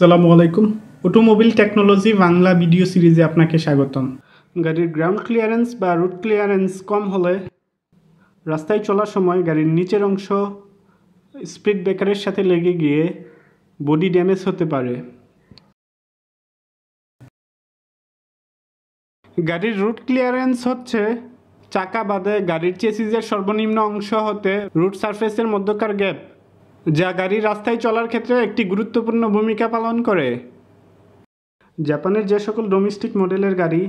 আসসালামু আলাইকুম automobile technology Bangla video সিরিজে আপনাকে স্বাগতম গাড়ির গ্রাউন্ড ক্লিয়ারেন্স বা রুট ক্লিয়ারেন্স কম হলে রাস্তায় চলার সময় গাড়ির নিচের অংশ স্পিড ব্রেকারের সাথে লেগে গিয়ে বডি ড্যামেজ হতে পারে গাড়ির রুট ক্লিয়ারেন্স হচ্ছে চাকা বাদে গাড়ির চেসিজের সর্বনিম্ন অংশ হতে রুট সারফেসের মধ্যকার গ্যাপ যা গাড়ি রাস্তায় চলার ক্ষেত্রে একটি গুরুত্বপূর্ণ ভূমিকা পালন করে জাপানের যে সকল ডোমেস্টিক মডেলের গাড়ি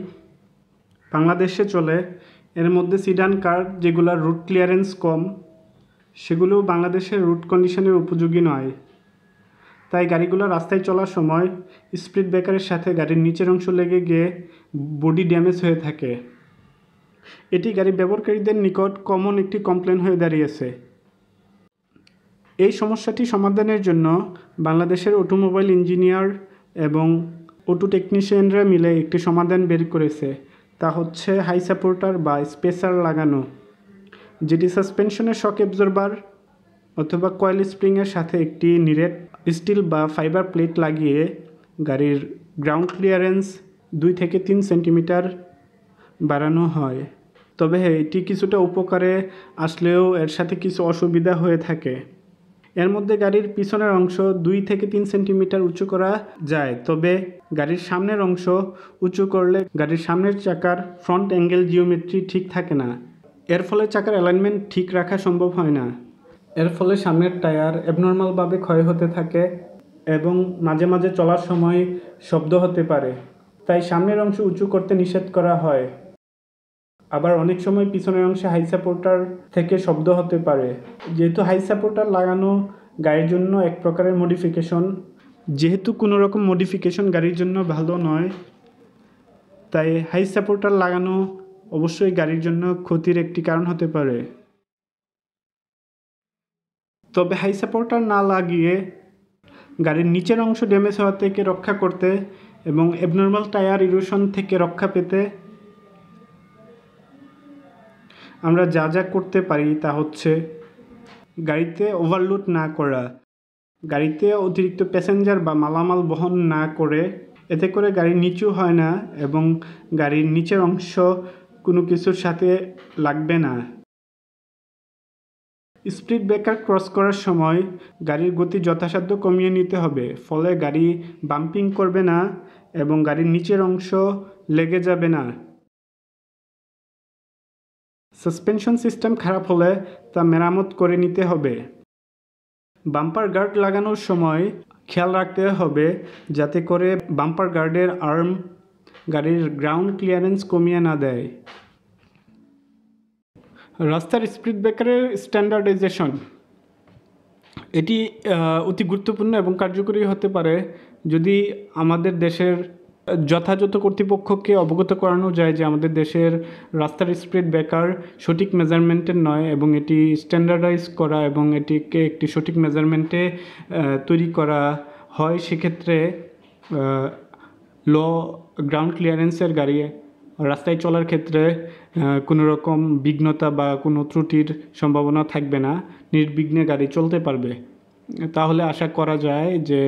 বাংলাদেশে চলে এর মধ্যে সিডান কার যেগুলোর রুট ক্লিয়ারেন্স কম সেগুলো বাংলাদেশের রুট কন্ডিশনের উপযোগী নয় তাই গাড়িগুলো রাস্তায় চলার সময় স্পিড ব্রেকারের সাথে গাড়ির নিচের অংশ লেগে গিয়ে বডি ড্যামেজ হয়ে থাকে এটি গাড়ি ব্যবহারকারীদের নিকট কমন একটি কমপ্লেন হয়ে দাঁড়িয়েছে এই সমস্যাটি সমাধানের জন্য বাংলাদেশের অটোমোবাইল ইঞ্জিনিয়ার এবং অটো টেকনিশিয়ানরা মিলে একটি সমাধান বের করেছে তা হচ্ছে হাই সাপোর্টার বা স্পেসার লাগানো যেটি সাসপেনশনের শক অ্যাবজর্বার অথবা কয়েল স্প্রিংয়ের সাথে একটি নিরেট স্টিল বা ফাইবার প্লেট লাগিয়ে গাড়ির গ্রাউন্ড ক্লিয়ারেন্স দুই থেকে তিন সেন্টিমিটার বাড়ানো হয় তবে এটি কিছুটা উপকারে আসলেও এর সাথে কিছু অসুবিধা হয়ে থাকে এর মধ্যে গাড়ির পিছনের অংশ দুই থেকে তিন সেন্টিমিটার উঁচু করা যায় তবে গাড়ির সামনের অংশ উঁচু করলে গাড়ির সামনের চাকার ফ্রন্ট অ্যাঙ্গেল জিওমেট্রি ঠিক থাকে না এর ফলে চাকার অ্যালাইনমেন্ট ঠিক রাখা সম্ভব হয় না এর ফলে সামনের টায়ার অ্যাবনর্মালভাবে ক্ষয় হতে থাকে এবং মাঝে মাঝে চলার সময় শব্দ হতে পারে তাই সামনের অংশ উঁচু করতে নিষেধ করা হয় আবার অনেক সময় পিছনের অংশে হাই সাপোর্টার থেকে শব্দ হতে পারে যেহেতু হাই সাপোর্টার লাগানো গাড়ির জন্য এক প্রকারের মডিফিকেশন যেহেতু কোনো রকম মডিফিকেশন গাড়ির জন্য ভালো নয় তাই হাই সাপোর্টার লাগানো অবশ্যই গাড়ির জন্য ক্ষতির একটি কারণ হতে পারে তবে হাই সাপোর্টার না লাগিয়ে গাড়ির নিচের অংশ ড্যামেজ হওয়া থেকে রক্ষা করতে এবং এবনর্মাল টায়ার ইরোশন থেকে রক্ষা পেতে আমরা যা যা করতে পারি তা হচ্ছে গাড়িতে ওভারলোড না করা গাড়িতে অতিরিক্ত প্যাসেঞ্জার বা মালামাল বহন না করে এতে করে গাড়ি নিচু হয় না এবং গাড়ির নিচের অংশ কোনো কিছুর সাথে লাগবে না স্পিড ব্রেকার ক্রস করার সময় গাড়ির গতি যথাসাধ্য কমিয়ে নিতে হবে ফলে গাড়ি বাম্পিং করবে না এবং গাড়ির নিচের অংশ লেগে যাবে না সাসপেনশন সিস্টেম খারাপ হলে তা মেরামত করে নিতে হবে বাম্পার গার্ড লাগানোর সময় খেয়াল রাখতে হবে যাতে করে বাম্পার গার্ডের আর্ম গাড়ির গ্রাউন্ড ক্লিয়ারেন্স কমিয়ে না দেয় রাস্তার স্পিড ব্রেকারের স্ট্যান্ডার্ডাইজেশন এটি অতি গুরুত্বপূর্ণ এবং কার্যকরী হতে পারে যদি আমাদের দেশের যথাযথ কর্তৃপক্ষকে অবগত করানো যায় যে আমাদের দেশের রাস্তার স্পিড ব্রেকার সঠিক মেজারমেন্টের নয় এবং এটি স্ট্যান্ডার্ডাইজ করা এবং এটিকে একটি সঠিক মেজারমেন্টে তৈরি করা হয় সেক্ষেত্রে ল গ্রাউন্ড ক্লিয়ারেন্সের গাড়ি রাস্তায় চলার ক্ষেত্রে কোনো রকম বিঘ্নতা বা কোনো ত্রুটির সম্ভাবনা থাকবে না নির্বিঘ্নে গাড়ি চলতে পারবে তাহলে আশা করা যায় যে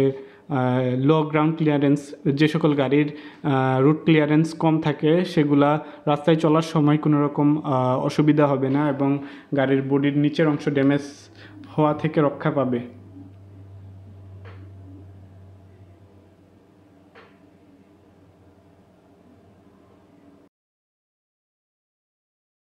লো গ্রাউন্ড ক্লিয়ারেন্স যে সকল গাড়ির রুট ক্লিয়ারেন্স কম থাকে সেগুলা রাস্তায় চলার সময় কোনো রকম অসুবিধা হবে না এবং গাড়ির বডির নিচের অংশ ড্যামেজ হওয়া থেকে রক্ষা পাবে